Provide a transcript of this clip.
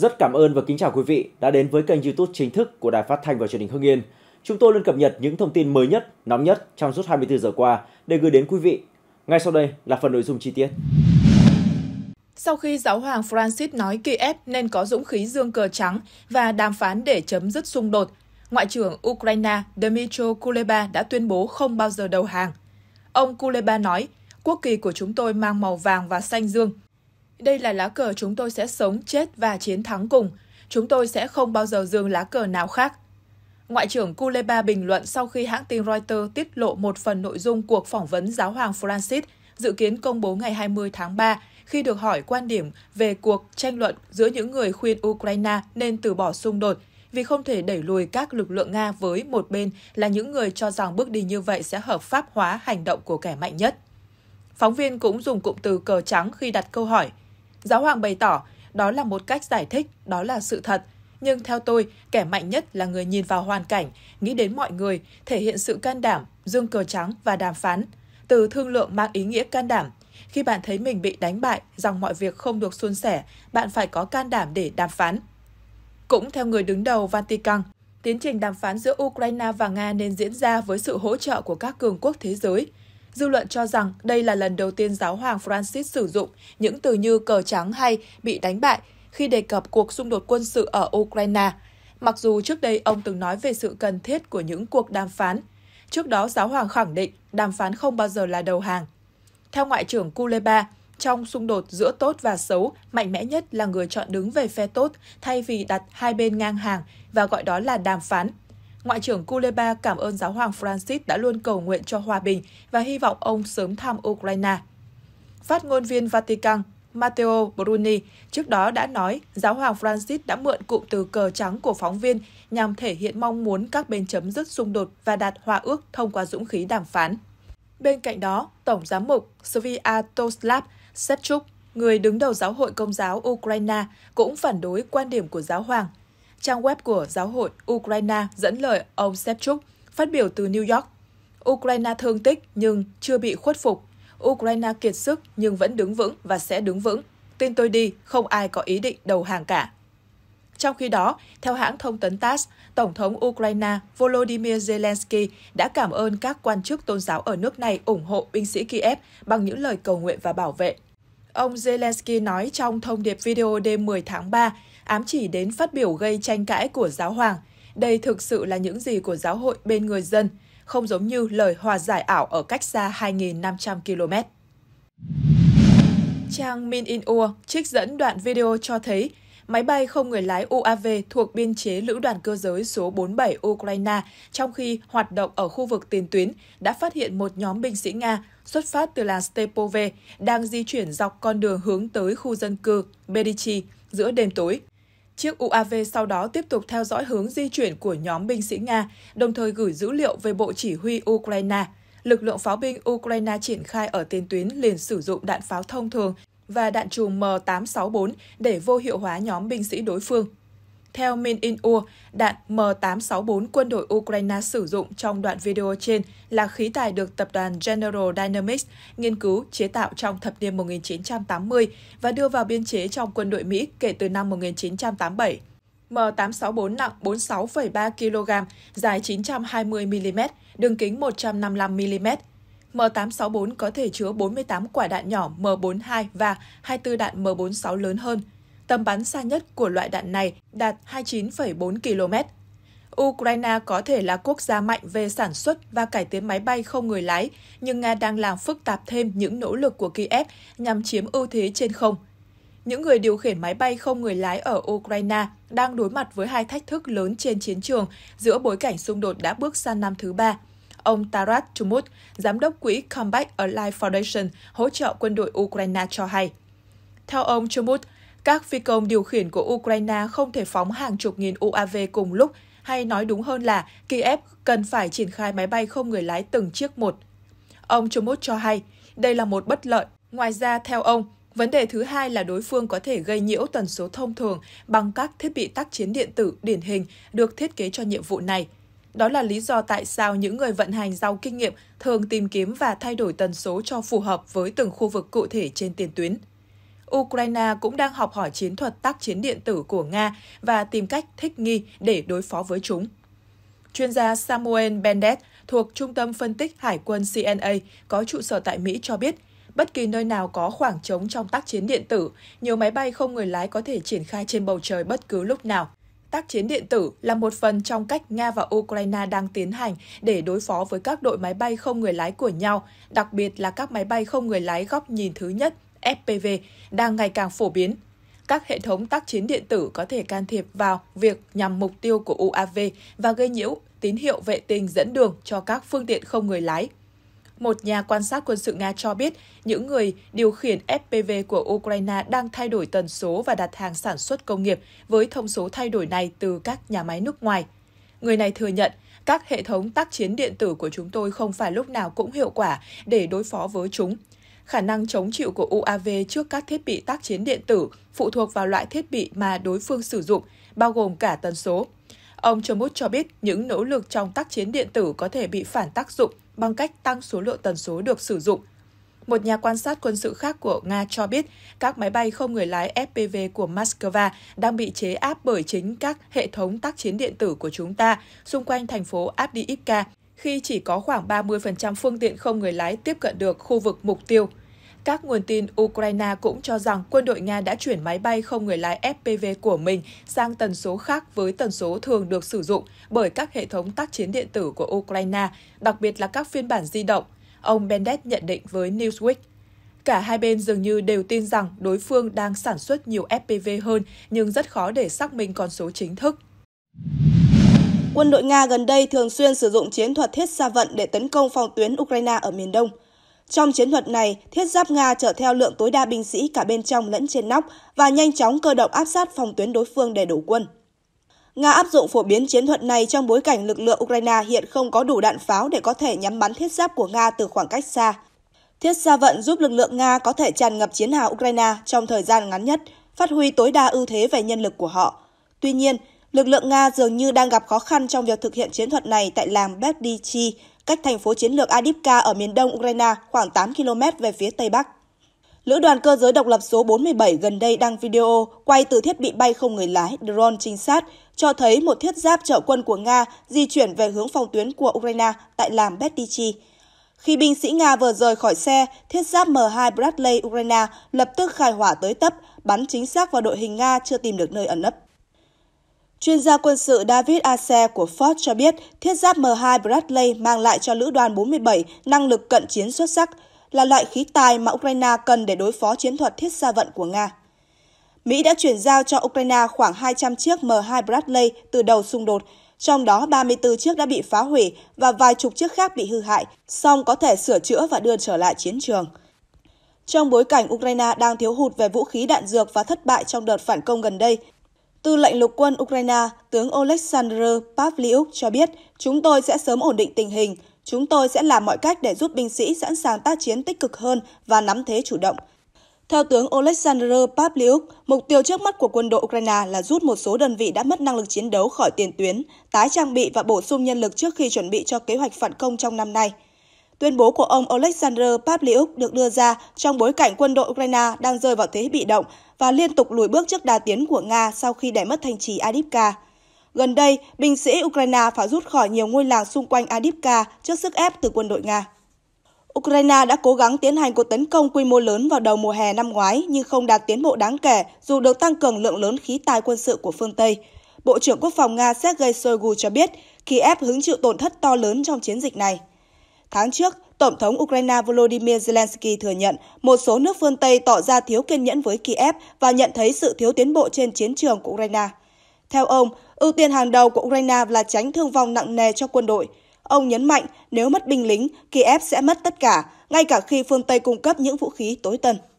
Rất cảm ơn và kính chào quý vị đã đến với kênh YouTube chính thức của Đài Phát thanh và Truyền hình Hưng Yên. Chúng tôi luôn cập nhật những thông tin mới nhất, nóng nhất trong suốt 24 giờ qua để gửi đến quý vị. Ngay sau đây là phần nội dung chi tiết. Sau khi giáo hoàng Francis nói Kiev nên có dũng khí dương cờ trắng và đàm phán để chấm dứt xung đột, Ngoại trưởng Ukraine Dmytro Kuleba đã tuyên bố không bao giờ đầu hàng. Ông Kuleba nói, quốc kỳ của chúng tôi mang màu vàng và xanh dương, đây là lá cờ chúng tôi sẽ sống, chết và chiến thắng cùng. Chúng tôi sẽ không bao giờ dừng lá cờ nào khác. Ngoại trưởng Kuleba bình luận sau khi hãng tin Reuters tiết lộ một phần nội dung cuộc phỏng vấn giáo hoàng Francis dự kiến công bố ngày 20 tháng 3 khi được hỏi quan điểm về cuộc tranh luận giữa những người khuyên Ukraine nên từ bỏ xung đột vì không thể đẩy lùi các lực lượng Nga với một bên là những người cho rằng bước đi như vậy sẽ hợp pháp hóa hành động của kẻ mạnh nhất. Phóng viên cũng dùng cụm từ cờ trắng khi đặt câu hỏi Giáo hoàng bày tỏ, đó là một cách giải thích, đó là sự thật. Nhưng theo tôi, kẻ mạnh nhất là người nhìn vào hoàn cảnh, nghĩ đến mọi người, thể hiện sự can đảm, dương cờ trắng và đàm phán. Từ thương lượng mang ý nghĩa can đảm. Khi bạn thấy mình bị đánh bại, rằng mọi việc không được suôn sẻ, bạn phải có can đảm để đàm phán. Cũng theo người đứng đầu Vatican, tiến trình đàm phán giữa Ukraine và Nga nên diễn ra với sự hỗ trợ của các cường quốc thế giới, Dư luận cho rằng đây là lần đầu tiên giáo hoàng Francis sử dụng những từ như cờ trắng hay bị đánh bại khi đề cập cuộc xung đột quân sự ở Ukraine, mặc dù trước đây ông từng nói về sự cần thiết của những cuộc đàm phán. Trước đó, giáo hoàng khẳng định đàm phán không bao giờ là đầu hàng. Theo Ngoại trưởng Kuleba, trong xung đột giữa tốt và xấu, mạnh mẽ nhất là người chọn đứng về phe tốt thay vì đặt hai bên ngang hàng và gọi đó là đàm phán – Ngoại trưởng Kuleba cảm ơn giáo hoàng Francis đã luôn cầu nguyện cho hòa bình và hy vọng ông sớm thăm Ukraine. Phát ngôn viên Vatican Matteo Bruni trước đó đã nói giáo hoàng Francis đã mượn cụm từ cờ trắng của phóng viên nhằm thể hiện mong muốn các bên chấm dứt xung đột và đạt hòa ước thông qua dũng khí đàm phán. Bên cạnh đó, Tổng giám mục Sviatoslav Sechuk, người đứng đầu giáo hội công giáo Ukraine, cũng phản đối quan điểm của giáo hoàng trang web của Giáo hội Ukraine dẫn lời ông Sepchuk phát biểu từ New York. Ukraine thương tích nhưng chưa bị khuất phục. Ukraine kiệt sức nhưng vẫn đứng vững và sẽ đứng vững. Tin tôi đi, không ai có ý định đầu hàng cả. Trong khi đó, theo hãng thông tấn TASS, Tổng thống Ukraine Volodymyr Zelensky đã cảm ơn các quan chức tôn giáo ở nước này ủng hộ binh sĩ Kiev bằng những lời cầu nguyện và bảo vệ. Ông Zelensky nói trong thông điệp video đêm 10 tháng 3 ám chỉ đến phát biểu gây tranh cãi của giáo hoàng. Đây thực sự là những gì của giáo hội bên người dân, không giống như lời hòa giải ảo ở cách xa 2.500 km. Trang Min In Ua trích dẫn đoạn video cho thấy máy bay không người lái UAV thuộc biên chế Lữ đoàn cơ giới số 47 Ukraine trong khi hoạt động ở khu vực tiền tuyến đã phát hiện một nhóm binh sĩ Nga xuất phát từ làng Stepove đang di chuyển dọc con đường hướng tới khu dân cư berichi giữa đêm tối. Chiếc UAV sau đó tiếp tục theo dõi hướng di chuyển của nhóm binh sĩ Nga, đồng thời gửi dữ liệu về Bộ Chỉ huy Ukraine. Lực lượng pháo binh Ukraine triển khai ở tiền tuyến liền sử dụng đạn pháo thông thường và đạn chùm M864 để vô hiệu hóa nhóm binh sĩ đối phương theo Min In U, đạn M864 quân đội Ukraine sử dụng trong đoạn video trên là khí tài được tập đoàn General Dynamics nghiên cứu chế tạo trong thập niên 1980 và đưa vào biên chế trong quân đội Mỹ kể từ năm 1987. M864 nặng 46,3 kg, dài 920 mm, đường kính 155 mm. M864 có thể chứa 48 quả đạn nhỏ M42 và 24 đạn M46 lớn hơn tầm bắn xa nhất của loại đạn này đạt 29,4 km. Ukraine có thể là quốc gia mạnh về sản xuất và cải tiến máy bay không người lái, nhưng Nga đang làm phức tạp thêm những nỗ lực của Kiev nhằm chiếm ưu thế trên không. Những người điều khiển máy bay không người lái ở Ukraine đang đối mặt với hai thách thức lớn trên chiến trường giữa bối cảnh xung đột đã bước sang năm thứ ba. Ông Taras Chumut, giám đốc quỹ Combat Alive Foundation hỗ trợ quân đội Ukraine cho hay. Theo ông Chumut, các phi công điều khiển của Ukraine không thể phóng hàng chục nghìn UAV cùng lúc, hay nói đúng hơn là Kiev cần phải triển khai máy bay không người lái từng chiếc một. Ông Chomut cho hay, đây là một bất lợi. Ngoài ra, theo ông, vấn đề thứ hai là đối phương có thể gây nhiễu tần số thông thường bằng các thiết bị tác chiến điện tử điển hình được thiết kế cho nhiệm vụ này. Đó là lý do tại sao những người vận hành giàu kinh nghiệm thường tìm kiếm và thay đổi tần số cho phù hợp với từng khu vực cụ thể trên tiền tuyến. Ukraine cũng đang học hỏi chiến thuật tác chiến điện tử của Nga và tìm cách thích nghi để đối phó với chúng. Chuyên gia Samuel Bendett thuộc Trung tâm Phân tích Hải quân CNA có trụ sở tại Mỹ cho biết, bất kỳ nơi nào có khoảng trống trong tác chiến điện tử, nhiều máy bay không người lái có thể triển khai trên bầu trời bất cứ lúc nào. Tác chiến điện tử là một phần trong cách Nga và Ukraine đang tiến hành để đối phó với các đội máy bay không người lái của nhau, đặc biệt là các máy bay không người lái góc nhìn thứ nhất FPV đang ngày càng phổ biến. Các hệ thống tác chiến điện tử có thể can thiệp vào việc nhằm mục tiêu của UAV và gây nhiễu tín hiệu vệ tinh dẫn đường cho các phương tiện không người lái. Một nhà quan sát quân sự Nga cho biết những người điều khiển FPV của Ukraine đang thay đổi tần số và đặt hàng sản xuất công nghiệp với thông số thay đổi này từ các nhà máy nước ngoài. Người này thừa nhận, các hệ thống tác chiến điện tử của chúng tôi không phải lúc nào cũng hiệu quả để đối phó với chúng, khả năng chống chịu của UAV trước các thiết bị tác chiến điện tử phụ thuộc vào loại thiết bị mà đối phương sử dụng, bao gồm cả tần số. Ông Chomut cho biết những nỗ lực trong tác chiến điện tử có thể bị phản tác dụng bằng cách tăng số lượng tần số được sử dụng. Một nhà quan sát quân sự khác của Nga cho biết các máy bay không người lái FPV của Moscow đang bị chế áp bởi chính các hệ thống tác chiến điện tử của chúng ta xung quanh thành phố Avdiivka khi chỉ có khoảng 30% phương tiện không người lái tiếp cận được khu vực mục tiêu. Các nguồn tin Ukraine cũng cho rằng quân đội Nga đã chuyển máy bay không người lái FPV của mình sang tần số khác với tần số thường được sử dụng bởi các hệ thống tác chiến điện tử của Ukraine, đặc biệt là các phiên bản di động, ông Bennett nhận định với Newsweek. Cả hai bên dường như đều tin rằng đối phương đang sản xuất nhiều FPV hơn, nhưng rất khó để xác minh con số chính thức. Quân đội Nga gần đây thường xuyên sử dụng chiến thuật thiết xa vận để tấn công phòng tuyến Ukraine ở miền Đông – trong chiến thuật này, thiết giáp Nga chở theo lượng tối đa binh sĩ cả bên trong lẫn trên nóc và nhanh chóng cơ động áp sát phòng tuyến đối phương để đổ quân. Nga áp dụng phổ biến chiến thuật này trong bối cảnh lực lượng Ukraine hiện không có đủ đạn pháo để có thể nhắm bắn thiết giáp của Nga từ khoảng cách xa. Thiết xa vận giúp lực lượng Nga có thể tràn ngập chiến hào Ukraine trong thời gian ngắn nhất, phát huy tối đa ưu thế về nhân lực của họ. Tuy nhiên, lực lượng Nga dường như đang gặp khó khăn trong việc thực hiện chiến thuật này tại làng Berdichi, cách thành phố chiến lược Adipka ở miền đông Ukraine khoảng 8 km về phía tây bắc. Lữ đoàn cơ giới độc lập số 47 gần đây đăng video quay từ thiết bị bay không người lái drone trinh sát cho thấy một thiết giáp trợ quân của Nga di chuyển về hướng phòng tuyến của Ukraine tại làng Betichi. Khi binh sĩ Nga vừa rời khỏi xe, thiết giáp M2 Bradley Ukraine lập tức khai hỏa tới tấp, bắn chính xác vào đội hình Nga chưa tìm được nơi ẩn nấp. Chuyên gia quân sự David Ase của Ford cho biết thiết giáp M2 Bradley mang lại cho lữ đoàn 47 năng lực cận chiến xuất sắc, là loại khí tài mà Ukraine cần để đối phó chiến thuật thiết xa vận của Nga. Mỹ đã chuyển giao cho Ukraine khoảng 200 chiếc M2 Bradley từ đầu xung đột, trong đó 34 chiếc đã bị phá hủy và vài chục chiếc khác bị hư hại, song có thể sửa chữa và đưa trở lại chiến trường. Trong bối cảnh Ukraine đang thiếu hụt về vũ khí đạn dược và thất bại trong đợt phản công gần đây, Tư lệnh lục quân Ukraine, tướng Oleksandr Pavlyuk cho biết, chúng tôi sẽ sớm ổn định tình hình, chúng tôi sẽ làm mọi cách để giúp binh sĩ sẵn sàng tác chiến tích cực hơn và nắm thế chủ động. Theo tướng Oleksandr Pavlyuk, mục tiêu trước mắt của quân đội Ukraine là rút một số đơn vị đã mất năng lực chiến đấu khỏi tiền tuyến, tái trang bị và bổ sung nhân lực trước khi chuẩn bị cho kế hoạch phản công trong năm nay. Tuyên bố của ông Alexander Pavlyuk được đưa ra trong bối cảnh quân đội Ukraine đang rơi vào thế bị động và liên tục lùi bước trước đà tiến của Nga sau khi đẩy mất thành trì Adivka. Gần đây, binh sĩ Ukraine phải rút khỏi nhiều ngôi làng xung quanh Adivka trước sức ép từ quân đội Nga. Ukraine đã cố gắng tiến hành cuộc tấn công quy mô lớn vào đầu mùa hè năm ngoái nhưng không đạt tiến bộ đáng kể dù được tăng cường lượng lớn khí tài quân sự của phương Tây. Bộ trưởng Quốc phòng Nga Sergei Shoigu cho biết Kiev hứng chịu tổn thất to lớn trong chiến dịch này. Tháng trước, Tổng thống Ukraine Volodymyr Zelensky thừa nhận một số nước phương Tây tỏ ra thiếu kiên nhẫn với Kiev và nhận thấy sự thiếu tiến bộ trên chiến trường của Ukraine. Theo ông, ưu tiên hàng đầu của Ukraine là tránh thương vong nặng nề cho quân đội. Ông nhấn mạnh nếu mất binh lính, Kiev sẽ mất tất cả, ngay cả khi phương Tây cung cấp những vũ khí tối tân.